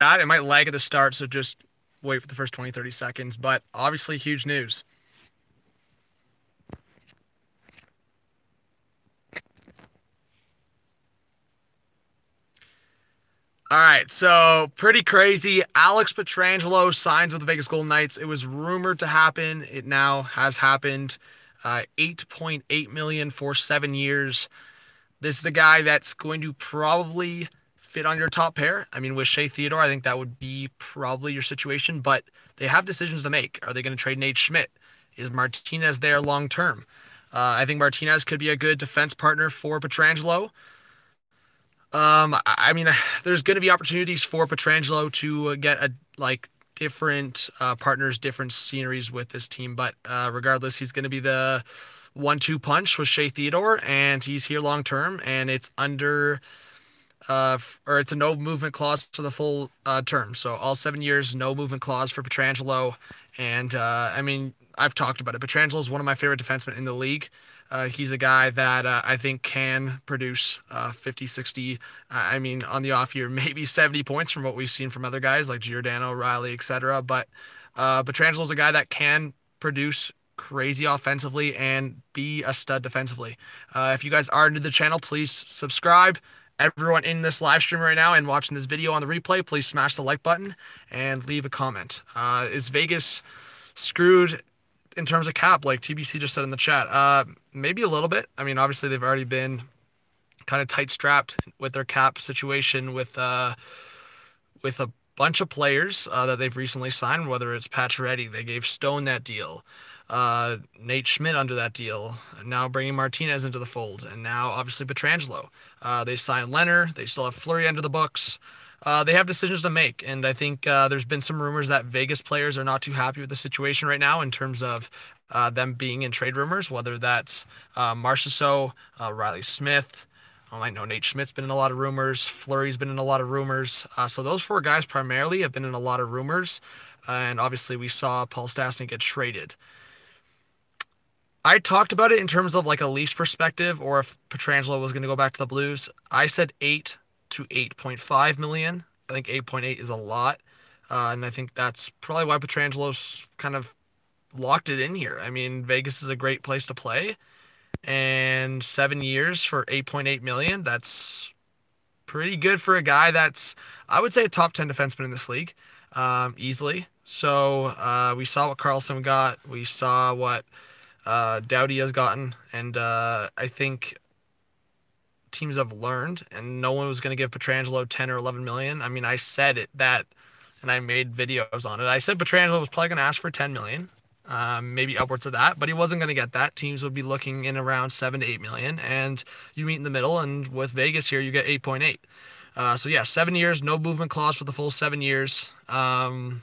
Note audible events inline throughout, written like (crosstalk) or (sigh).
that. It might lag at the start, so just wait for the first 20, 30 seconds. But obviously, huge news. All right, so pretty crazy. Alex Petrangelo signs with the Vegas Golden Knights. It was rumored to happen. It now has happened. Uh, 8.8 million for seven years. This is a guy that's going to probably fit on your top pair. I mean, with Shea Theodore, I think that would be probably your situation, but they have decisions to make. Are they going to trade Nate Schmidt? Is Martinez there long term? Uh, I think Martinez could be a good defense partner for Petrangelo. Um, I mean, (sighs) there's going to be opportunities for Petrangelo to uh, get a like different uh, partners, different sceneries with this team. But uh, regardless, he's going to be the one-two punch with Shea Theodore, and he's here long term, and it's under uh, or it's a no movement clause for the full uh, term. So all seven years, no movement clause for Petrangelo. And uh, I mean, I've talked about it. Petrangelo is one of my favorite defensemen in the league. Uh, he's a guy that uh, I think can produce uh, 50, 60, I mean, on the off year, (laughs) maybe 70 points from what we've seen from other guys like Giordano, Riley, etc. But uh, Petrangelo is a guy that can produce crazy offensively and be a stud defensively. if you guys are new to the channel, please subscribe everyone in this live stream right now and watching this video on the replay, please smash the like button and leave a comment. Uh, is Vegas screwed in terms of cap, like TBC just said in the chat? Uh, maybe a little bit. I mean, obviously they've already been kind of tight strapped with their cap situation with uh, with a bunch of players uh, that they've recently signed. Whether it's Patch Ready, they gave Stone that deal uh, Nate Schmidt under that deal, now bringing Martinez into the fold, and now obviously Petrangelo. Uh, they signed Leonard. They still have Flurry under the books. Uh, they have decisions to make, and I think uh, there's been some rumors that Vegas players are not too happy with the situation right now in terms of uh, them being in trade rumors, whether that's uh, uh Riley Smith. Um, I know Nate Schmidt's been in a lot of rumors. Flurry's been in a lot of rumors. so those four guys primarily have been in a lot of rumors, and obviously we saw Paul Stastny get traded. I talked about it in terms of like a Leafs perspective, or if Petrangelo was going to go back to the Blues. I said eight to eight point five million. I think eight point eight is a lot, uh, and I think that's probably why Petrangelo's kind of locked it in here. I mean, Vegas is a great place to play, and seven years for eight point eight million. That's pretty good for a guy that's I would say a top ten defenseman in this league, um, easily. So uh, we saw what Carlson got. We saw what uh, Dowdy has gotten, and uh, I think teams have learned. And no one was going to give Petrangelo 10 or 11 million. I mean, I said it that, and I made videos on it. I said Petrangelo was probably going to ask for 10 million, um, maybe upwards of that, but he wasn't going to get that. Teams would be looking in around seven to eight million, and you meet in the middle. And with Vegas here, you get 8.8. Uh, so yeah, seven years, no movement clause for the full seven years. Um,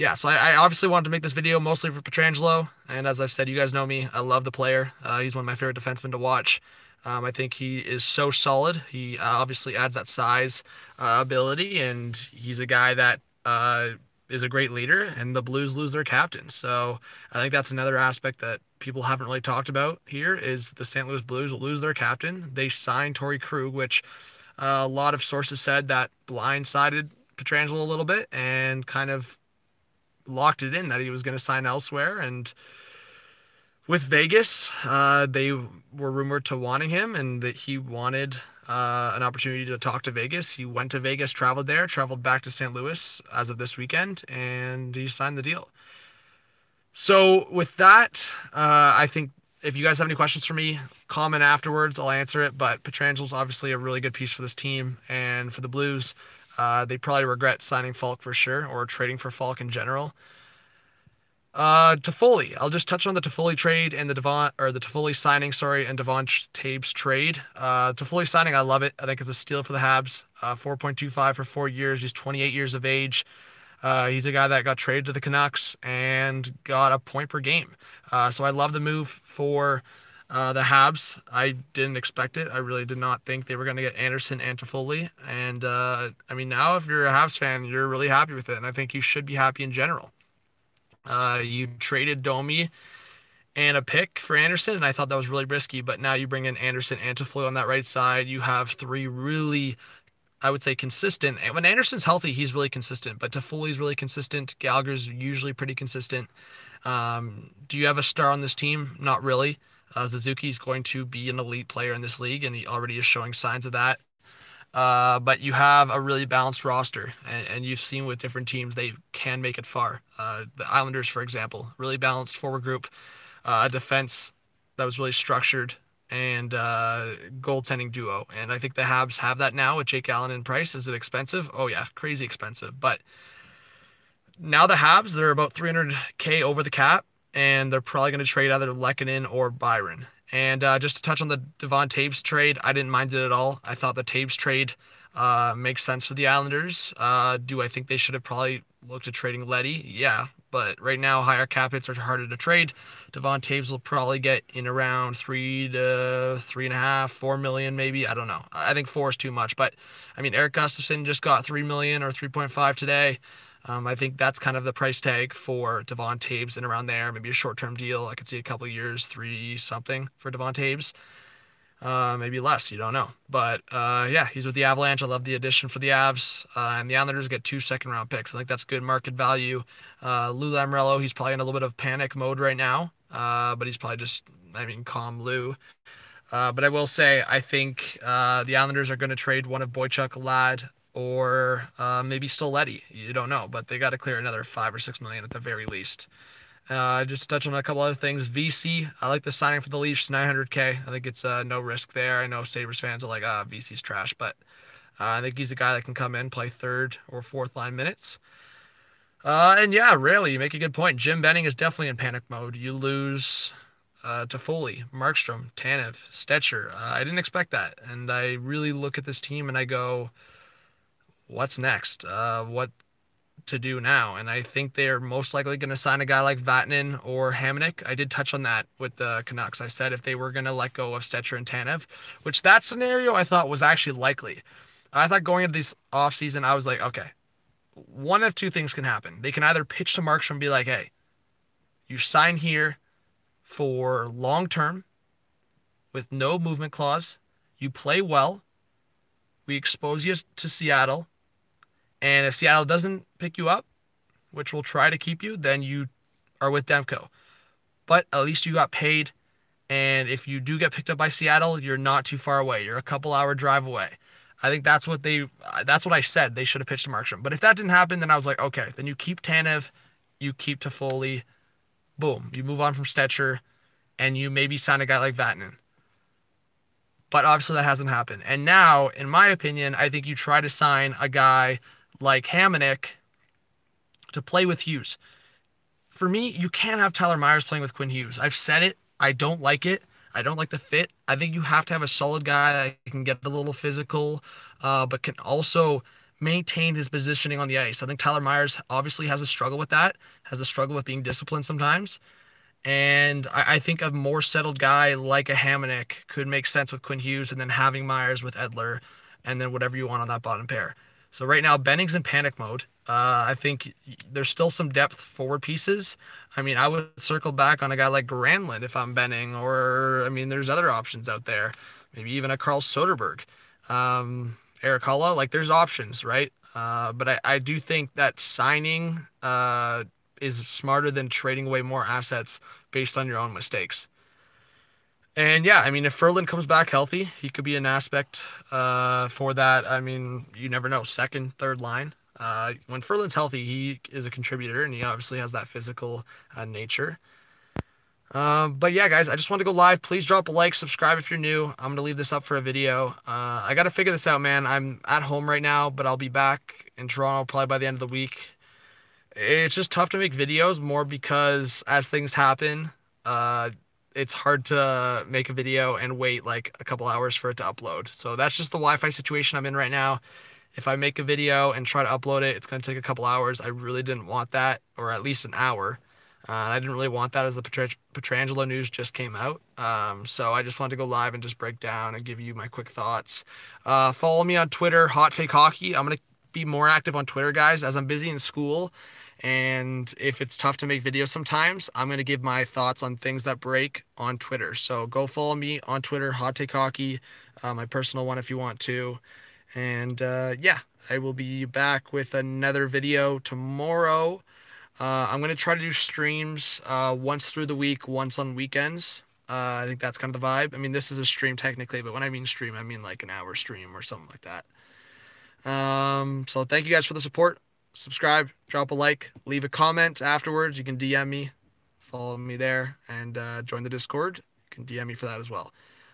yeah, so I, I, obviously wanted to make this video mostly for Petrangelo. And as I've said, you guys know me. I love the player. Uh, he's one of my favorite defensemen to watch. Um, I think he is so solid. He uh, obviously adds that size uh, ability, and he's a guy that uh, is a great leader. And the Blues lose their captain, so I think that's another aspect that people haven't really talked about here is the St. Louis Blues lose their captain. They signed Tori Krug, which uh, a lot of sources said that blindsided Petrangelo a little bit and kind of locked it in that he was going to sign elsewhere. And with Vegas, uh, they were rumored to wanting him and that he wanted uh, an opportunity to talk to Vegas. He went to Vegas, traveled there, traveled back to St. Louis as of this weekend, and he signed the deal. So, with that, uh, I think if you guys have any questions for me, comment afterwards. I'll answer it. But Petrangelo's obviously a really good piece for this team and for the Blues. Uh, they probably regret signing Falk for sure or trading for Falk in general. Uh, Toffoli. I'll just touch on the Toffoli trade and the Devon or the Toffoli signing, sorry, and Devon Tabes trade. Uh, Toffoli signing, I love it. I think it's a steal for the Habs. Uh, 4.25 for four years. He's 28 years of age. Uh, he's a guy that got traded to the Canucks and got a point per game. Uh, so I love the move for uh, the Habs, I didn't expect it. I really did not think they were going to get Anderson and Toffoli. And uh, I mean, now if you're a Habs fan, you're really happy with it. And I think you should be happy in general. Uh, you traded Domi and a pick for Anderson, and I thought that was really risky. But now you bring in Anderson and Toffoli on that right side. You have three really I would say consistent. When Anderson's healthy, he's really consistent, but Toffoli's really consistent. Gallagher's usually pretty consistent. Um, do you have a star on this team? Not really. Uh, Suzuki is going to be an elite player in this league, and he already is showing signs of that. Uh, but you have a really balanced roster, and, and, you've seen with different teams they can make it far. Uh, the Islanders, for example, really balanced forward group, uh, a defense that was really structured, and uh, goaltending duo. And I think the Habs have that now with Jake Allen and Price. Is it expensive? Oh yeah, crazy expensive. But now the Habs, they're about 300k over the cap and they're probably going to trade either Lekanen or Byron. And uh, just to touch on the Devon Tapes trade, I didn't mind it at all. I thought the Tapes trade uh, makes sense for the Islanders. Uh, do I think they should have probably looked at trading Letty? Yeah, but right now higher cap hits are harder to trade. Devon Tapes will probably get in around three to three and a half, four million maybe. I don't know. I think four is too much, but I mean Eric Gustafson just got three million or three point five today. Um, I think that's kind of the price tag for Devon Taves and around there. Maybe a short term deal. I could see a couple years, three something for Devon Taves. Uh, maybe less, you don't know. But uh, yeah, he's with the Avalanche. I love the addition for the Avs. Uh, and the Islanders get two second round picks. I think that's good market value. Uh, Lou Lamorello, he's probably in a little bit of panic mode right now, uh, but he's probably just, I mean, calm Lou. Uh, but I will say, I think uh, the Islanders are going to trade one of Boychuk, Ladd, or uh, maybe still Letty. You don't know, but they got to clear another five or six million at the very least. Uh, just touch on a couple other things. VC, I like the signing for the Leafs, 900K. I think it's uh, no risk there. I know Sabres fans are like, ah, VC's trash, but uh, I think he's a guy that can come in, play third or fourth line minutes. Uh, and yeah, really, you make a good point. Jim Benning is definitely in panic mode. You lose uh, Foley, Markstrom, Tanev, Stetcher. Uh, I didn't expect that. And I really look at this team and I go, what's next? Uh, what to do now? And I think they're most likely going to sign a guy like Vatanen or Hamannik. I did touch on that with the Canucks. I said if they were going to let go of Stetcher and Tanev, which that scenario I thought was actually likely. I thought going into this offseason, I was like, okay, one of two things can happen. They can either pitch to Markstrom and be like, hey, you sign here for long term with no movement clause. You play well. We expose you to Seattle. And if Seattle doesn't pick you up, which will try to keep you, then you are with Demko. But at least you got paid. And if you do get picked up by Seattle, you're not too far away. You're a couple hour drive away. I think that's what they uh, that's what I said they should have pitched to Markstrom. But if that didn't happen, then I was like, okay, then you keep Tanev, you keep Toffoli, boom, you move on from Stetcher, and you maybe sign a guy like Vatanen. But obviously that hasn't happened. And now, in my opinion, I think you try to sign a guy like Hamannik to play with Hughes. For me, you can't have Tyler Myers playing with Quinn Hughes. I've said it. I don't like it. I don't like the fit. I think you have to have a solid guy that can get a little physical, uh, but can also maintain his positioning on the ice. I think Tyler Myers obviously has a struggle with that, has a struggle with being disciplined sometimes. And I, I think a more settled guy like a Hamannik could make sense with Quinn Hughes and then having Myers with Edler and then whatever you want on that bottom pair. So right now, Benning's in panic mode. Uh, I think there's still some depth forward pieces. I mean, I would circle back on a guy like Granlund if I'm Benning, or I mean, there's other options out there. Maybe even a Carl Soderberg, um, Eric Holla. Like, there's options, right? Uh, but I, I do think that signing uh, is smarter than trading away more assets based on your own mistakes. And yeah, I mean, if Ferland comes back healthy, he could be an aspect uh, for that. I mean, you never know. Second, third line. Uh, when Ferland's healthy, he is a contributor, and he obviously has that physical uh, nature. Um, but yeah, guys, I just want to go live. Please drop a like, subscribe if you're new. I'm gonna leave this up for a video. Uh, I gotta figure this out, man. I'm at home right now, but I'll be back in Toronto probably by the end of the week. It's just tough to make videos more because as things happen, uh, it's hard to make a video and wait like a couple hours for it to upload. So that's just the Wi-Fi situation I'm in right now. If I make a video and try to upload it, it's going to take a couple hours. I really didn't want that, or at least an hour. Uh, I didn't really want that as the Petr- Petrangelo news just came out. Um, so I just wanted to go live and just break down and give you my quick thoughts. Uh, follow me on Twitter, Hot Take Hockey. I'm going to be more active on Twitter, guys, as I'm busy in school and if it's tough to make videos sometimes, I'm going to give my thoughts on things that break on Twitter. So go follow me on Twitter, Hot Take Hockey, uh, my personal one if you want to. And uh, yeah, I will be back with another video tomorrow. Uh, I'm going to try to do streams uh, once through the week, once on weekends. Uh, I think that's kind of the vibe. I mean, this is a stream technically, but when I mean stream, I mean like an hour stream or something like that. Um, so thank you guys for the support subscribe, drop a like, leave a comment afterwards. You can DM me, follow me there, and uh, join the Discord. You can DM me for that as well.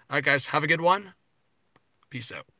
All right, guys, have a good one. Peace out.